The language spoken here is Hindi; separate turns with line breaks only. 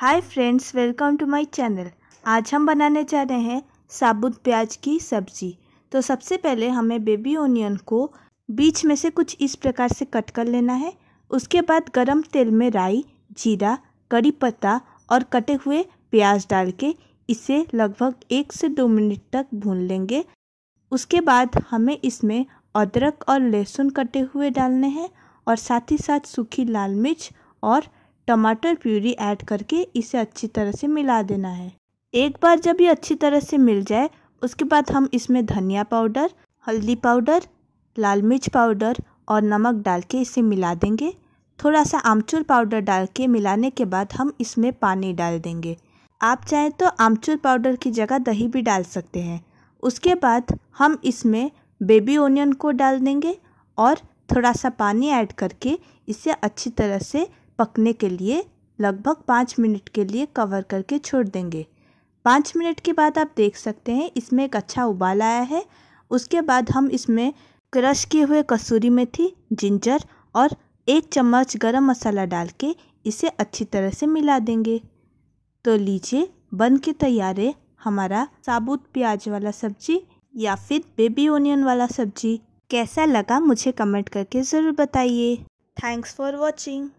hi friends welcome to my channel आज हम बनाने जा रहे हैं साबुत प्याज की सब्ज़ी तो सबसे पहले हमें बेबी ओनियन को बीच में से कुछ इस प्रकार से कट कर लेना है उसके बाद गरम तेल में राई जीरा कड़ी पत्ता और कटे हुए प्याज डाल के इसे लगभग एक से दो मिनट तक भून लेंगे उसके बाद हमें इसमें अदरक और लहसुन कटे हुए डालने हैं और साथ ही साथ सूखी लाल मिर्च और टमाटर प्यूरी ऐड करके इसे अच्छी तरह से मिला देना है एक बार जब ये अच्छी तरह से मिल जाए उसके बाद हम इसमें धनिया पाउडर हल्दी पाउडर लाल मिर्च पाउडर और नमक डाल के इसे मिला देंगे थोड़ा सा आमचूर पाउडर डाल के मिलाने के बाद हम इसमें पानी डाल देंगे आप चाहें तो आमचूर पाउडर की जगह दही भी डाल सकते हैं उसके बाद हम इसमें बेबी ओनियन को डाल देंगे और थोड़ा सा पानी ऐड करके इसे अच्छी तरह से पकने के लिए लगभग पाँच मिनट के लिए कवर करके छोड़ देंगे पाँच मिनट के बाद आप देख सकते हैं इसमें एक अच्छा उबाल आया है उसके बाद हम इसमें क्रश किए हुए कसूरी मेथी जिंजर और एक चम्मच गरम मसाला डाल के इसे अच्छी तरह से मिला देंगे तो लीजिए बन के तैयार है हमारा साबुत प्याज वाला सब्जी या फिर बेबी ओनियन वाला सब्जी कैसा लगा मुझे कमेंट करके ज़रूर बताइए थैंक्स फॉर वॉचिंग